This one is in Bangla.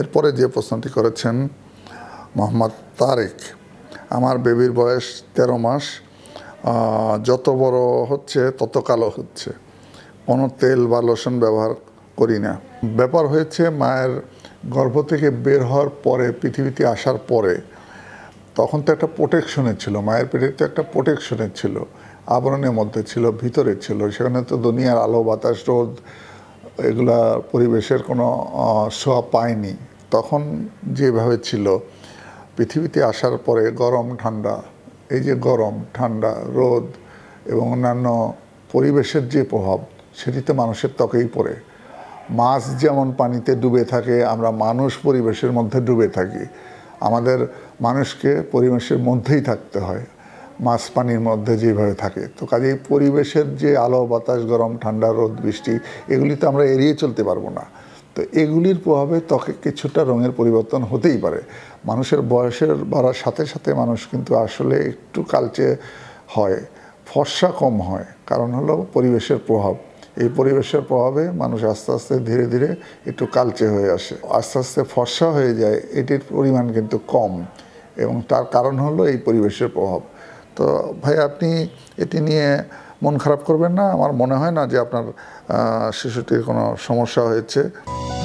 এরপরে যে প্রশ্নটি করেছেন মোহাম্মদ তারেক আমার বেবির বয়স ১৩ মাস যত বড় হচ্ছে তত কালো হচ্ছে কোনো তেল বা লোশন ব্যবহার করি না ব্যাপার হয়েছে মায়ের গর্ভ থেকে বের হওয়ার পরে পৃথিবীতে আসার পরে তখন তো একটা প্রোটেকশনে ছিল মায়ের পেটে তো একটা প্রোটেকশনে ছিল আবরণের মধ্যে ছিল ভিতরে ছিল সেখানে তো দুনিয়ার আলো বাতাস রোদ এগুলা পরিবেশের কোনো শোয়া পায়নি তখন যেভাবে ছিল পৃথিবীতে আসার পরে গরম ঠান্ডা এই যে গরম ঠান্ডা রোদ এবং অন্যান্য পরিবেশের যে প্রভাব সেটিতে মানুষের ত্বকেই পড়ে মাছ যেমন পানিতে ডুবে থাকে আমরা মানুষ পরিবেশের মধ্যে ডুবে থাকি আমাদের মানুষকে পরিবেশের মধ্যেই থাকতে হয় মাছ পানির মধ্যে যেভাবে থাকে তো কাজে পরিবেশের যে আলো বাতাস গরম ঠান্ডা রোদ বৃষ্টি এগুলি তো আমরা এড়িয়ে চলতে পারবো না তো এগুলির প্রভাবে ত্বকে কিছুটা রঙের পরিবর্তন হতেই পারে মানুষের বয়সের বাড়ার সাথে সাথে মানুষ কিন্তু আসলে একটু কালচে হয় ফর্সা কম হয় কারণ হলো পরিবেশের প্রভাব এই পরিবেশের প্রভাবে মানুষ আস্তে আস্তে ধীরে ধীরে একটু কালচে হয়ে আসে আস্তে আস্তে ফর্সা হয়ে যায় এটির পরিমাণ কিন্তু কম এবং তার কারণ হলো এই পরিবেশের প্রভাব তো ভাই আপনি এটি নিয়ে মন খারাপ করবেন না আমার মনে হয় না যে আপনার শিশুটির কোনো সমস্যা হয়েছে